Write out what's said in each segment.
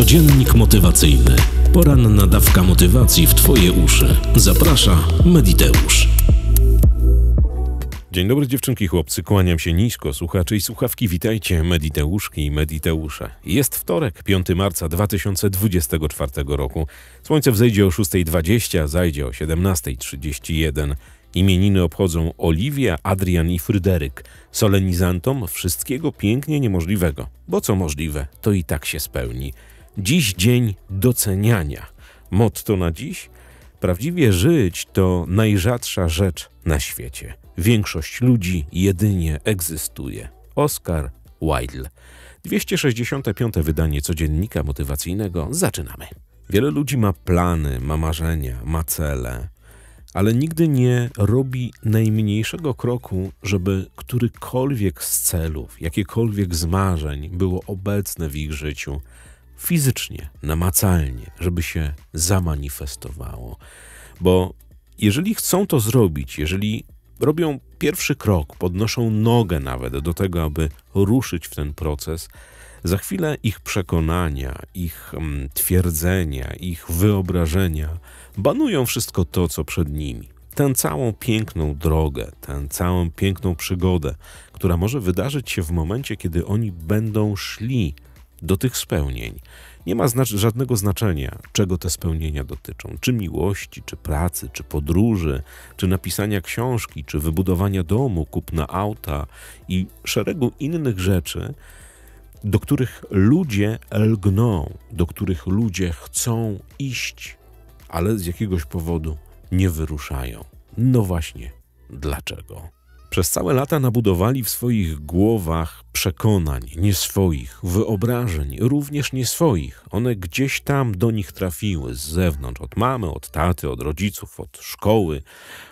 Codziennik motywacyjny. Poranna dawka motywacji w Twoje uszy. Zaprasza Mediteusz. Dzień dobry dziewczynki, chłopcy. Kłaniam się nisko, słuchacze i słuchawki. Witajcie, Mediteuszki i Mediteusze. Jest wtorek, 5 marca 2024 roku. Słońce wzejdzie o 6.20, zajdzie o 17.31. Imieniny obchodzą Oliwia, Adrian i Fryderyk, solenizantom wszystkiego pięknie niemożliwego, bo co możliwe, to i tak się spełni. Dziś dzień doceniania. Motto na dziś? Prawdziwie żyć to najrzadsza rzecz na świecie. Większość ludzi jedynie egzystuje. Oscar Wilde. 265. wydanie codziennika motywacyjnego. Zaczynamy. Wiele ludzi ma plany, ma marzenia, ma cele, ale nigdy nie robi najmniejszego kroku, żeby którykolwiek z celów, jakiekolwiek z marzeń było obecne w ich życiu fizycznie, namacalnie, żeby się zamanifestowało. Bo jeżeli chcą to zrobić, jeżeli robią pierwszy krok, podnoszą nogę nawet do tego, aby ruszyć w ten proces, za chwilę ich przekonania, ich mm, twierdzenia, ich wyobrażenia banują wszystko to, co przed nimi. Tę całą piękną drogę, tę całą piękną przygodę, która może wydarzyć się w momencie, kiedy oni będą szli do tych spełnień. Nie ma znac żadnego znaczenia, czego te spełnienia dotyczą: czy miłości, czy pracy, czy podróży, czy napisania książki, czy wybudowania domu, kupna auta i szeregu innych rzeczy, do których ludzie lgną, do których ludzie chcą iść, ale z jakiegoś powodu nie wyruszają. No właśnie, dlaczego? Przez całe lata nabudowali w swoich głowach przekonań, nie swoich, wyobrażeń, również nie swoich. One gdzieś tam do nich trafiły z zewnątrz, od mamy, od taty, od rodziców, od szkoły,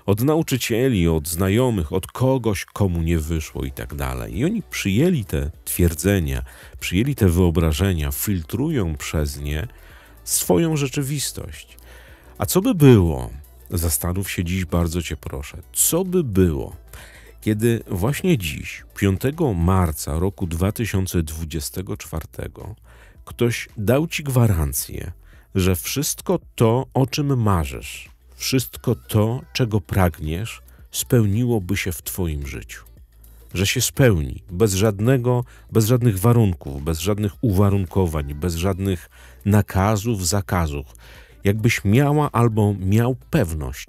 od nauczycieli, od znajomych, od kogoś, komu nie wyszło i tak dalej. I oni przyjęli te twierdzenia, przyjęli te wyobrażenia, filtrują przez nie swoją rzeczywistość. A co by było? Zastanów się dziś bardzo cię proszę, co by było, kiedy właśnie dziś, 5 marca roku 2024, ktoś dał ci gwarancję, że wszystko to, o czym marzysz, wszystko to, czego pragniesz, spełniłoby się w Twoim życiu. Że się spełni bez żadnego, bez żadnych warunków, bez żadnych uwarunkowań, bez żadnych nakazów, zakazów jakbyś miała albo miał pewność,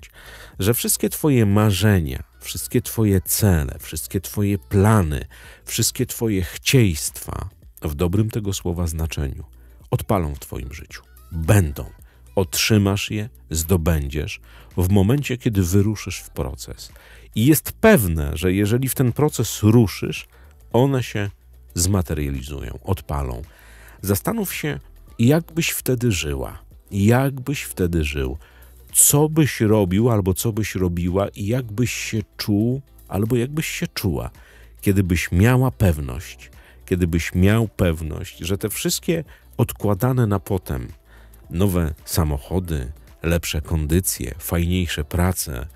że wszystkie Twoje marzenia, wszystkie Twoje cele, wszystkie Twoje plany, wszystkie Twoje chciejstwa w dobrym tego słowa znaczeniu, odpalą w Twoim życiu. Będą. Otrzymasz je, zdobędziesz w momencie, kiedy wyruszysz w proces. I jest pewne, że jeżeli w ten proces ruszysz, one się zmaterializują, odpalą. Zastanów się, jakbyś wtedy żyła jakbyś wtedy żył, co byś robił albo co byś robiła i jakbyś się czuł albo jakbyś się czuła, kiedybyś miała pewność, kiedybyś miał pewność, że te wszystkie odkładane na potem nowe samochody, lepsze kondycje, fajniejsze prace,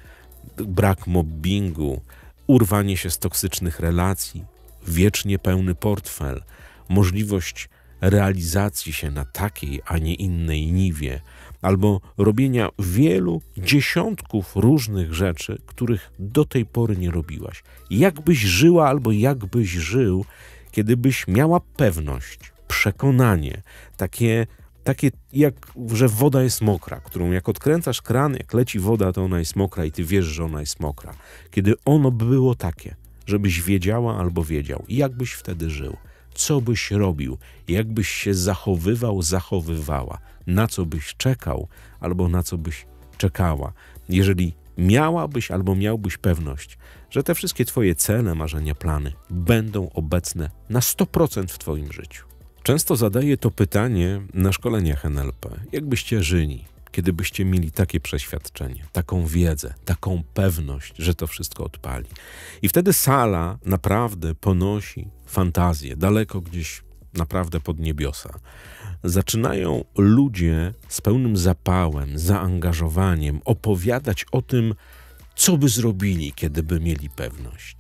brak mobbingu, urwanie się z toksycznych relacji, wiecznie pełny portfel, możliwość realizacji się na takiej, a nie innej niwie, albo robienia wielu dziesiątków różnych rzeczy, których do tej pory nie robiłaś. Jakbyś żyła albo jakbyś żył, kiedybyś miała pewność, przekonanie, takie takie jak, że woda jest mokra, którą jak odkręcasz kran, jak leci woda, to ona jest mokra i ty wiesz, że ona jest mokra. Kiedy ono by było takie, żebyś wiedziała albo wiedział, jakbyś wtedy żył co byś robił, jakbyś się zachowywał, zachowywała, na co byś czekał albo na co byś czekała. Jeżeli miałabyś albo miałbyś pewność, że te wszystkie Twoje cele, marzenia, plany będą obecne na 100% w Twoim życiu. Często zadaję to pytanie na szkoleniach NLP. Jakbyście żyli, kiedybyście mieli takie przeświadczenie, taką wiedzę, taką pewność, że to wszystko odpali. I wtedy sala naprawdę ponosi fantazję, daleko gdzieś naprawdę pod niebiosa. Zaczynają ludzie z pełnym zapałem, zaangażowaniem opowiadać o tym, co by zrobili, kiedyby mieli pewność.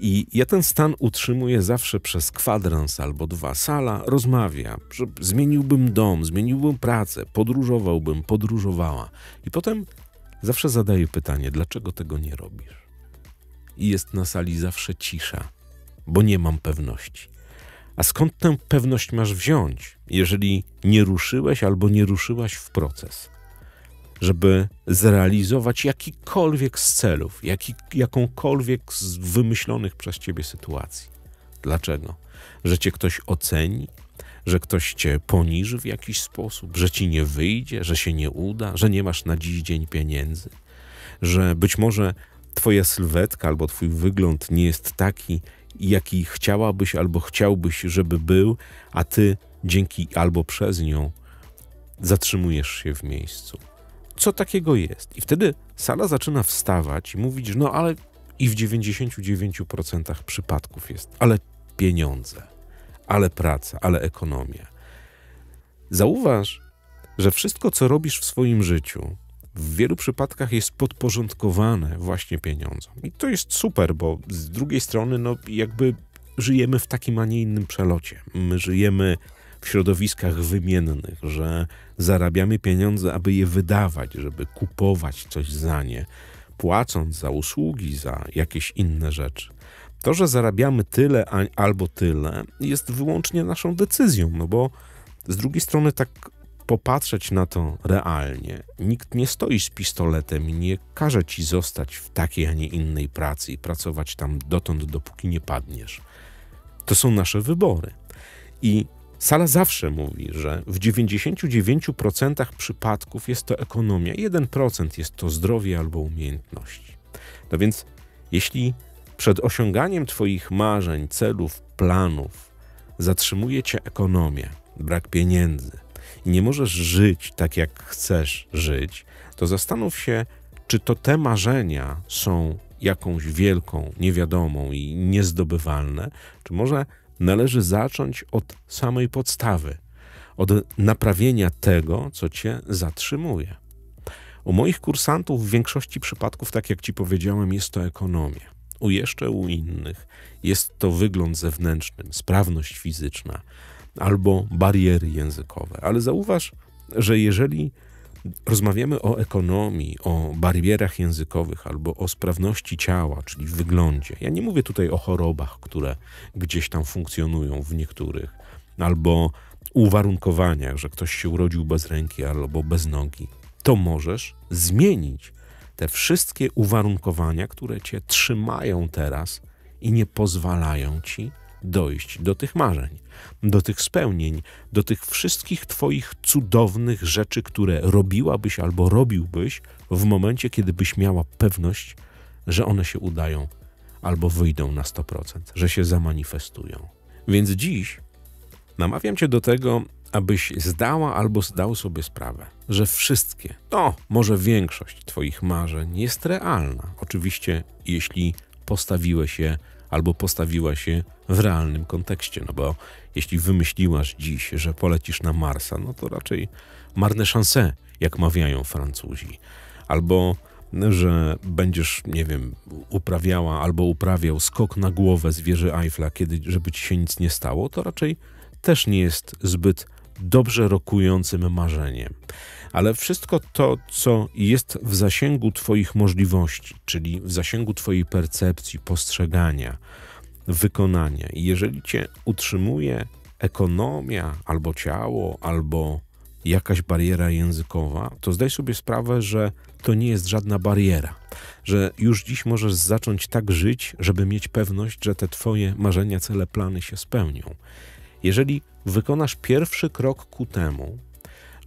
I ja ten stan utrzymuję zawsze przez kwadrans albo dwa. Sala rozmawia, że zmieniłbym dom, zmieniłbym pracę, podróżowałbym, podróżowała. I potem zawsze zadaję pytanie, dlaczego tego nie robisz? I jest na sali zawsze cisza bo nie mam pewności. A skąd tę pewność masz wziąć, jeżeli nie ruszyłeś albo nie ruszyłaś w proces? Żeby zrealizować jakikolwiek z celów, jaki, jakąkolwiek z wymyślonych przez ciebie sytuacji. Dlaczego? Że cię ktoś oceni, że ktoś cię poniży w jakiś sposób, że ci nie wyjdzie, że się nie uda, że nie masz na dziś dzień pieniędzy, że być może twoja sylwetka albo twój wygląd nie jest taki, jaki chciałabyś albo chciałbyś, żeby był, a ty dzięki albo przez nią zatrzymujesz się w miejscu. Co takiego jest? I wtedy sala zaczyna wstawać i mówić, no ale i w 99% przypadków jest, ale pieniądze, ale praca, ale ekonomia. Zauważ, że wszystko, co robisz w swoim życiu, w wielu przypadkach jest podporządkowane właśnie pieniądzom. I to jest super, bo z drugiej strony, no jakby żyjemy w takim, a nie innym przelocie. My żyjemy w środowiskach wymiennych, że zarabiamy pieniądze, aby je wydawać, żeby kupować coś za nie, płacąc za usługi, za jakieś inne rzeczy. To, że zarabiamy tyle albo tyle, jest wyłącznie naszą decyzją, no bo z drugiej strony tak popatrzeć na to realnie. Nikt nie stoi z pistoletem i nie każe ci zostać w takiej, a nie innej pracy i pracować tam dotąd, dopóki nie padniesz. To są nasze wybory. I Sala zawsze mówi, że w 99% przypadków jest to ekonomia, 1% jest to zdrowie albo umiejętności. No więc, jeśli przed osiąganiem Twoich marzeń, celów, planów zatrzymuje Cię ekonomia, brak pieniędzy, i nie możesz żyć tak, jak chcesz żyć, to zastanów się, czy to te marzenia są jakąś wielką, niewiadomą i niezdobywalne, czy może należy zacząć od samej podstawy, od naprawienia tego, co cię zatrzymuje. U moich kursantów w większości przypadków, tak jak ci powiedziałem, jest to ekonomia. U jeszcze u innych jest to wygląd zewnętrzny, sprawność fizyczna, albo bariery językowe. Ale zauważ, że jeżeli rozmawiamy o ekonomii, o barierach językowych albo o sprawności ciała, czyli wyglądzie, ja nie mówię tutaj o chorobach, które gdzieś tam funkcjonują w niektórych, albo uwarunkowaniach, że ktoś się urodził bez ręki albo bez nogi, to możesz zmienić te wszystkie uwarunkowania, które cię trzymają teraz i nie pozwalają ci dojść do tych marzeń, do tych spełnień, do tych wszystkich Twoich cudownych rzeczy, które robiłabyś albo robiłbyś w momencie, kiedy byś miała pewność, że one się udają albo wyjdą na 100%, że się zamanifestują. Więc dziś namawiam Cię do tego, abyś zdała albo zdał sobie sprawę, że wszystkie, no może większość Twoich marzeń jest realna. Oczywiście, jeśli postawiłeś się albo postawiła się w realnym kontekście. No bo jeśli wymyśliłaś dziś, że polecisz na Marsa, no to raczej marne szanse, jak mawiają Francuzi. Albo że będziesz, nie wiem, uprawiała albo uprawiał skok na głowę z wieży Eiffla, kiedy, żeby ci się nic nie stało, to raczej też nie jest zbyt dobrze rokującym marzeniem. Ale wszystko to, co jest w zasięgu Twoich możliwości, czyli w zasięgu Twojej percepcji, postrzegania, wykonania, i jeżeli Cię utrzymuje ekonomia, albo ciało, albo jakaś bariera językowa, to zdaj sobie sprawę, że to nie jest żadna bariera, że już dziś możesz zacząć tak żyć, żeby mieć pewność, że te Twoje marzenia, cele, plany się spełnią. Jeżeli wykonasz pierwszy krok ku temu,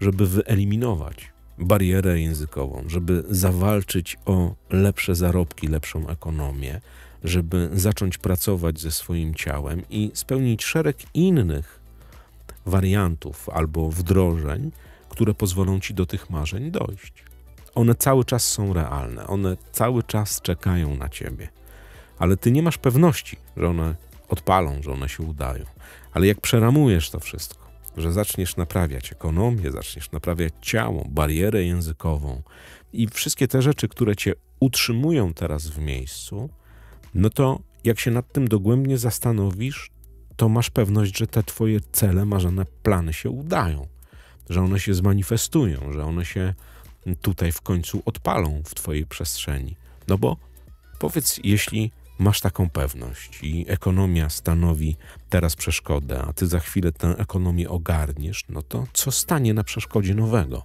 żeby wyeliminować barierę językową, żeby zawalczyć o lepsze zarobki, lepszą ekonomię, żeby zacząć pracować ze swoim ciałem i spełnić szereg innych wariantów albo wdrożeń, które pozwolą ci do tych marzeń dojść. One cały czas są realne, one cały czas czekają na ciebie, ale ty nie masz pewności, że one odpalą, że one się udają. Ale jak przeramujesz to wszystko, że zaczniesz naprawiać ekonomię, zaczniesz naprawiać ciało, barierę językową i wszystkie te rzeczy, które cię utrzymują teraz w miejscu, no to jak się nad tym dogłębnie zastanowisz, to masz pewność, że te twoje cele, marzone plany się udają, że one się zmanifestują, że one się tutaj w końcu odpalą w twojej przestrzeni. No bo powiedz, jeśli masz taką pewność i ekonomia stanowi teraz przeszkodę, a ty za chwilę tę ekonomię ogarniesz, no to co stanie na przeszkodzie nowego?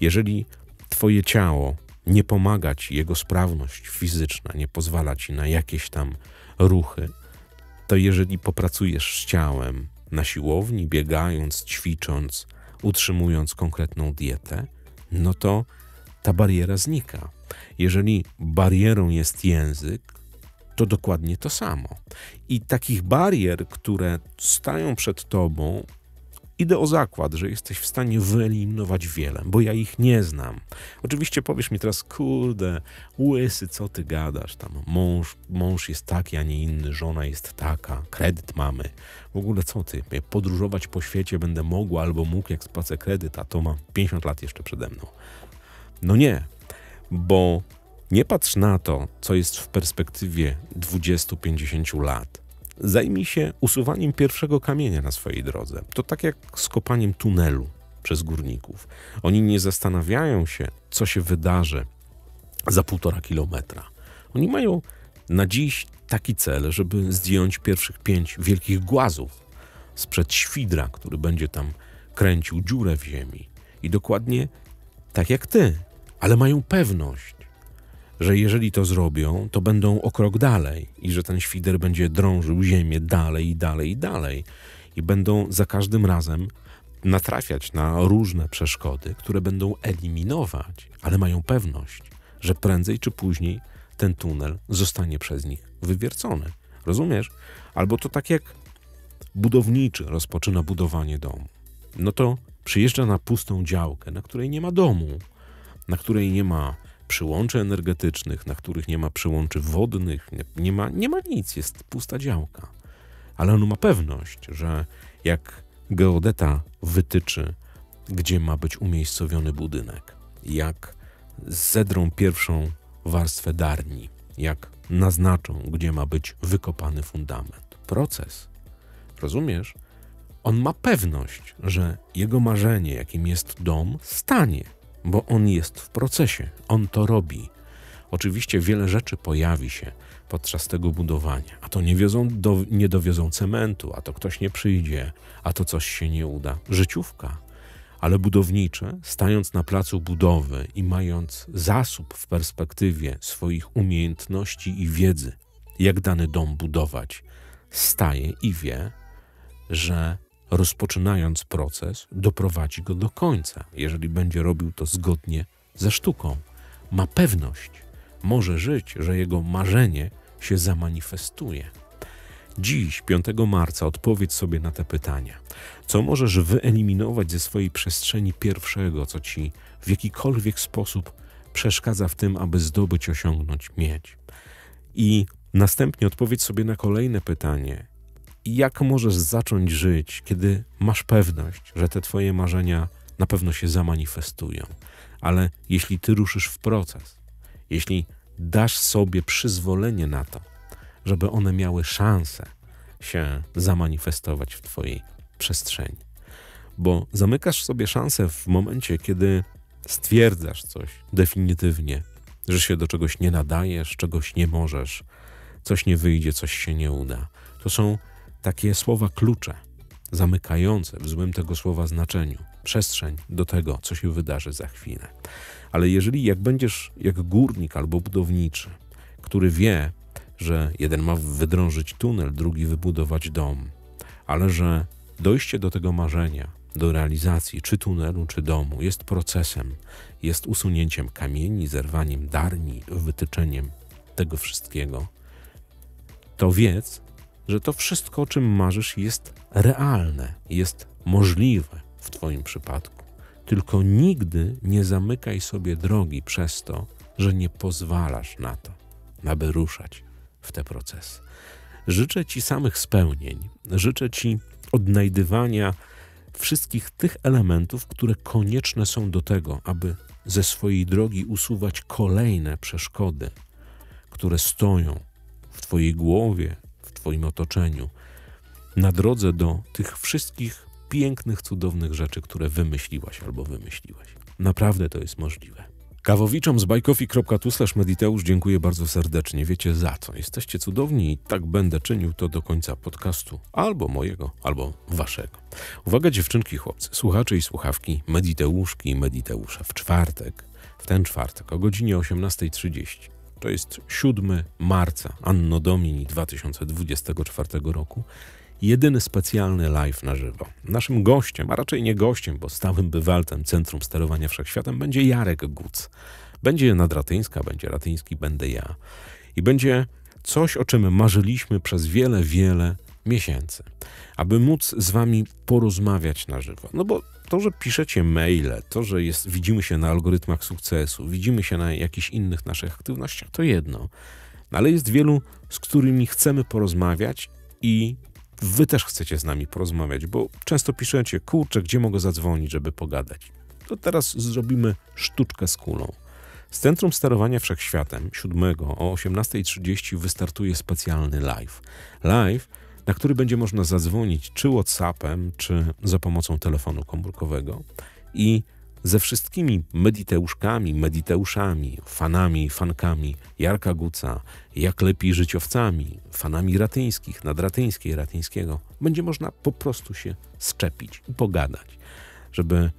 Jeżeli twoje ciało nie pomaga ci, jego sprawność fizyczna nie pozwala ci na jakieś tam ruchy, to jeżeli popracujesz z ciałem na siłowni, biegając, ćwicząc, utrzymując konkretną dietę, no to ta bariera znika. Jeżeli barierą jest język, to dokładnie to samo. I takich barier, które stają przed tobą, idę o zakład, że jesteś w stanie wyeliminować wiele, bo ja ich nie znam. Oczywiście powiesz mi teraz, kurde, łysy, co ty gadasz tam, mąż, mąż jest taki, a nie inny, żona jest taka, kredyt mamy. W ogóle co ty, podróżować po świecie będę mogła albo mógł, jak spłacę kredyt, a to mam 50 lat jeszcze przede mną. No nie, bo nie patrz na to, co jest w perspektywie 20-50 lat. Zajmij się usuwaniem pierwszego kamienia na swojej drodze. To tak jak z kopaniem tunelu przez górników. Oni nie zastanawiają się, co się wydarzy za półtora kilometra. Oni mają na dziś taki cel, żeby zdjąć pierwszych pięć wielkich głazów sprzed świdra, który będzie tam kręcił dziurę w ziemi. I dokładnie tak jak ty, ale mają pewność, że jeżeli to zrobią, to będą o krok dalej i że ten świder będzie drążył ziemię dalej i dalej i dalej. I będą za każdym razem natrafiać na różne przeszkody, które będą eliminować, ale mają pewność, że prędzej czy później ten tunel zostanie przez nich wywiercony. Rozumiesz? Albo to tak jak budowniczy rozpoczyna budowanie domu. No to przyjeżdża na pustą działkę, na której nie ma domu, na której nie ma przyłączy energetycznych, na których nie ma przyłączy wodnych, nie ma, nie ma nic, jest pusta działka. Ale on ma pewność, że jak geodeta wytyczy, gdzie ma być umiejscowiony budynek, jak zedrą pierwszą warstwę darni, jak naznaczą, gdzie ma być wykopany fundament. Proces. Rozumiesz? On ma pewność, że jego marzenie, jakim jest dom, stanie bo on jest w procesie, on to robi. Oczywiście wiele rzeczy pojawi się podczas tego budowania, a to nie, wiozą, do, nie dowiozą cementu, a to ktoś nie przyjdzie, a to coś się nie uda. Życiówka. Ale budownicze, stając na placu budowy i mając zasób w perspektywie swoich umiejętności i wiedzy, jak dany dom budować, staje i wie, że rozpoczynając proces, doprowadzi go do końca, jeżeli będzie robił to zgodnie ze sztuką. Ma pewność, może żyć, że jego marzenie się zamanifestuje. Dziś, 5 marca, odpowiedz sobie na te pytania. Co możesz wyeliminować ze swojej przestrzeni pierwszego, co ci w jakikolwiek sposób przeszkadza w tym, aby zdobyć, osiągnąć, mieć? I następnie odpowiedz sobie na kolejne pytanie: jak możesz zacząć żyć, kiedy masz pewność, że te Twoje marzenia na pewno się zamanifestują. Ale jeśli Ty ruszysz w proces, jeśli dasz sobie przyzwolenie na to, żeby one miały szansę się zamanifestować w Twojej przestrzeni, bo zamykasz sobie szansę w momencie, kiedy stwierdzasz coś definitywnie, że się do czegoś nie nadajesz, czegoś nie możesz, coś nie wyjdzie, coś się nie uda. To są takie słowa klucze, zamykające w złym tego słowa znaczeniu przestrzeń do tego, co się wydarzy za chwilę. Ale jeżeli jak będziesz jak górnik albo budowniczy, który wie, że jeden ma wydrążyć tunel, drugi wybudować dom, ale że dojście do tego marzenia, do realizacji czy tunelu, czy domu jest procesem, jest usunięciem kamieni, zerwaniem darni, wytyczeniem tego wszystkiego, to wiedz, że to wszystko, o czym marzysz, jest realne, jest możliwe w Twoim przypadku. Tylko nigdy nie zamykaj sobie drogi przez to, że nie pozwalasz na to, aby ruszać w te procesy. Życzę Ci samych spełnień, życzę Ci odnajdywania wszystkich tych elementów, które konieczne są do tego, aby ze swojej drogi usuwać kolejne przeszkody, które stoją w Twojej głowie, Twoim otoczeniu, na drodze do tych wszystkich pięknych, cudownych rzeczy, które wymyśliłaś albo wymyśliłeś. Naprawdę to jest możliwe. Kawowiczom z bajkofi.tu mediteusz dziękuję bardzo serdecznie. Wiecie za co. Jesteście cudowni i tak będę czynił to do końca podcastu. Albo mojego, albo waszego. Uwaga dziewczynki, chłopcy, słuchacze i słuchawki, mediteuszki i mediteusze W czwartek, w ten czwartek o godzinie 18.30 to jest 7 marca Anno Domini 2024 roku. Jedyny specjalny live na żywo. Naszym gościem, a raczej nie gościem, bo stałym bywalcem Centrum Sterowania Wszechświatem będzie Jarek Guc. Będzie Nadratyńska, będzie Ratyński, będę ja. I będzie coś, o czym marzyliśmy przez wiele, wiele miesięcy, aby móc z Wami porozmawiać na żywo. No bo to, że piszecie maile, to, że jest, widzimy się na algorytmach sukcesu, widzimy się na jakichś innych naszych aktywnościach, to jedno. No ale jest wielu, z którymi chcemy porozmawiać i Wy też chcecie z nami porozmawiać, bo często piszecie, kurczę, gdzie mogę zadzwonić, żeby pogadać. To teraz zrobimy sztuczkę z kulą. Z Centrum Sterowania Wszechświatem 7 o 18.30 wystartuje specjalny live. Live – na który będzie można zadzwonić czy WhatsAppem, czy za pomocą telefonu komórkowego. I ze wszystkimi mediteuszkami, mediteuszami, fanami, fankami Jarka Guca, jak lepiej życiowcami, fanami ratyńskich, nadratyńskiej, ratyńskiego, będzie można po prostu się szczepić i pogadać, żeby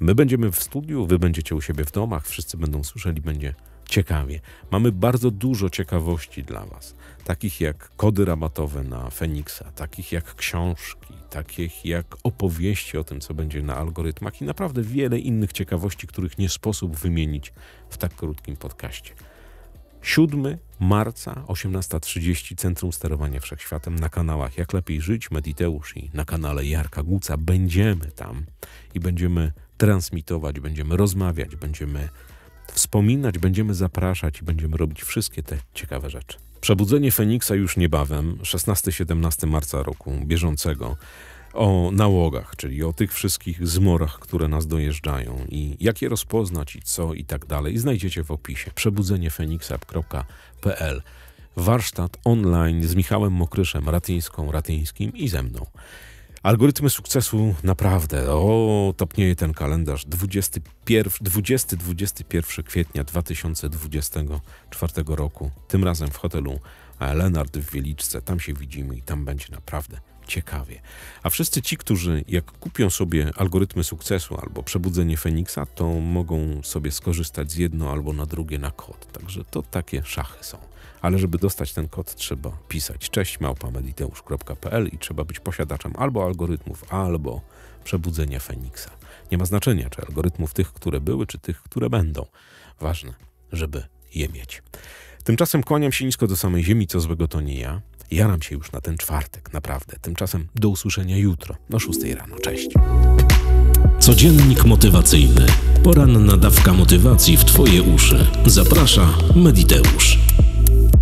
my będziemy w studiu, wy będziecie u siebie w domach, wszyscy będą słyszeli, będzie ciekawie. Mamy bardzo dużo ciekawości dla was takich jak kody ramatowe na Feniksa, takich jak książki, takich jak opowieści o tym, co będzie na algorytmach i naprawdę wiele innych ciekawości, których nie sposób wymienić w tak krótkim podcaście. 7 marca 18.30 Centrum Sterowania Wszechświatem na kanałach Jak Lepiej Żyć, Mediteusz i na kanale Jarka Guca. Będziemy tam i będziemy transmitować, będziemy rozmawiać, będziemy wspominać, będziemy zapraszać i będziemy robić wszystkie te ciekawe rzeczy. Przebudzenie Feniksa już niebawem, 16-17 marca roku bieżącego, o nałogach, czyli o tych wszystkich zmorach, które nas dojeżdżają i jak je rozpoznać i co i tak dalej, znajdziecie w opisie przebudzeniefeniksa.pl warsztat online z Michałem Mokryszem, Ratyńską, Ratyńskim i ze mną. Algorytmy sukcesu naprawdę. O, topnieje ten kalendarz. 20-21 kwietnia 2024 roku. Tym razem w hotelu Lenard w Wieliczce. Tam się widzimy i tam będzie naprawdę ciekawie. A wszyscy ci, którzy jak kupią sobie algorytmy sukcesu albo przebudzenie Feniksa, to mogą sobie skorzystać z jedno albo na drugie na kod. Także to takie szachy są ale żeby dostać ten kod trzeba pisać cześć małpamediteusz.pl i trzeba być posiadaczem albo algorytmów, albo przebudzenia Feniksa. Nie ma znaczenia, czy algorytmów tych, które były, czy tych, które będą. Ważne, żeby je mieć. Tymczasem kłaniam się nisko do samej ziemi, co złego to nie ja. Jaram się już na ten czwartek, naprawdę. Tymczasem do usłyszenia jutro o 6 rano. Cześć. Codziennik motywacyjny. Poranna dawka motywacji w Twoje uszy. Zaprasza Mediteusz. you.